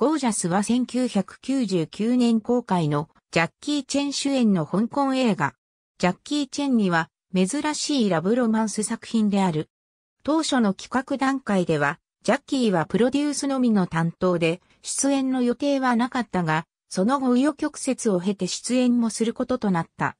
ゴージャスは1999年公開のジャッキー・チェン主演の香港映画。ジャッキー・チェンには珍しいラブロマンス作品である。当初の企画段階では、ジャッキーはプロデュースのみの担当で、出演の予定はなかったが、その後紆余曲折を経て出演もすることとなった。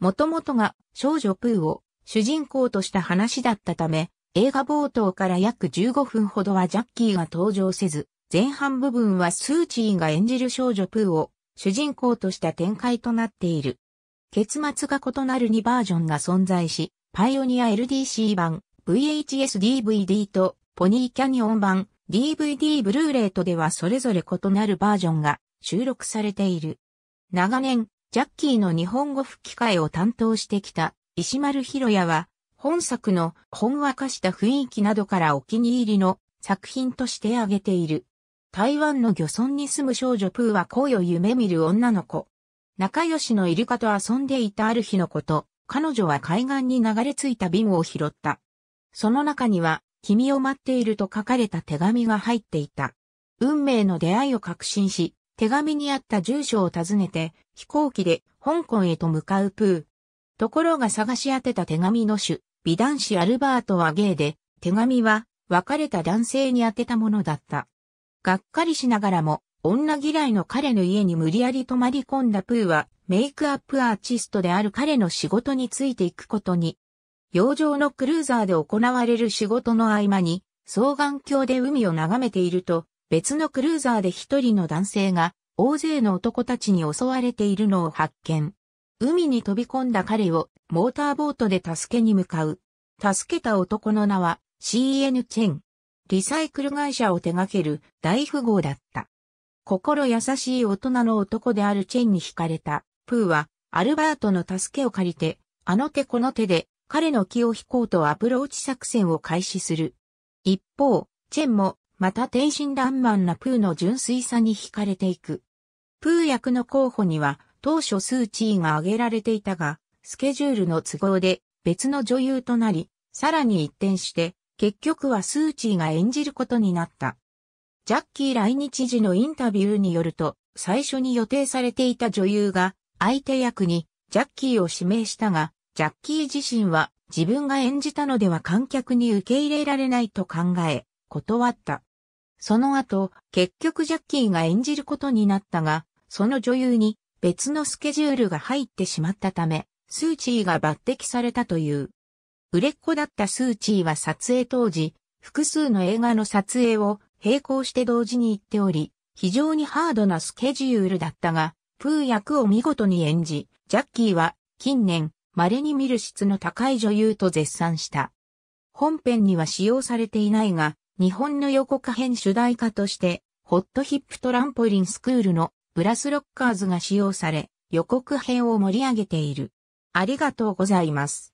もともとが少女プーを主人公とした話だったため、映画冒頭から約15分ほどはジャッキーが登場せず、前半部分はスーチーが演じる少女プーを主人公とした展開となっている。結末が異なる2バージョンが存在し、パイオニア LDC 版、VHSDVD とポニーキャニオン版、DVD ブルーレイとではそれぞれ異なるバージョンが収録されている。長年、ジャッキーの日本語吹き替えを担当してきた石丸博也は、本作の本わかした雰囲気などからお気に入りの作品として挙げている。台湾の漁村に住む少女プーは恋を夢見る女の子。仲良しのイルカと遊んでいたある日のこと、彼女は海岸に流れ着いた瓶を拾った。その中には、君を待っていると書かれた手紙が入っていた。運命の出会いを確信し、手紙にあった住所を訪ねて、飛行機で香港へと向かうプー。ところが探し当てた手紙の種、美男子アルバートはゲイで、手紙は別れた男性に当てたものだった。がっかりしながらも、女嫌いの彼の家に無理やり泊まり込んだプーは、メイクアップアーティストである彼の仕事についていくことに。洋上のクルーザーで行われる仕事の合間に、双眼鏡で海を眺めていると、別のクルーザーで一人の男性が、大勢の男たちに襲われているのを発見。海に飛び込んだ彼を、モーターボートで助けに向かう。助けた男の名は、CN チェン。リサイクル会社を手掛ける大富豪だった。心優しい大人の男であるチェンに惹かれた、プーは、アルバートの助けを借りて、あの手この手で、彼の気を引こうとアプローチ作戦を開始する。一方、チェンも、また天真爛漫なプーの純粋さに惹かれていく。プー役の候補には、当初数値が挙げられていたが、スケジュールの都合で別の女優となり、さらに一転して、結局はスーチーが演じることになった。ジャッキー来日時のインタビューによると、最初に予定されていた女優が相手役にジャッキーを指名したが、ジャッキー自身は自分が演じたのでは観客に受け入れられないと考え、断った。その後、結局ジャッキーが演じることになったが、その女優に別のスケジュールが入ってしまったため、スーチーが抜擢されたという。売れっ子だったスーチーは撮影当時、複数の映画の撮影を並行して同時に行っており、非常にハードなスケジュールだったが、プー役を見事に演じ、ジャッキーは近年稀に見る質の高い女優と絶賛した。本編には使用されていないが、日本の予告編主題歌として、ホットヒップトランポリンスクールのブラスロッカーズが使用され、予告編を盛り上げている。ありがとうございます。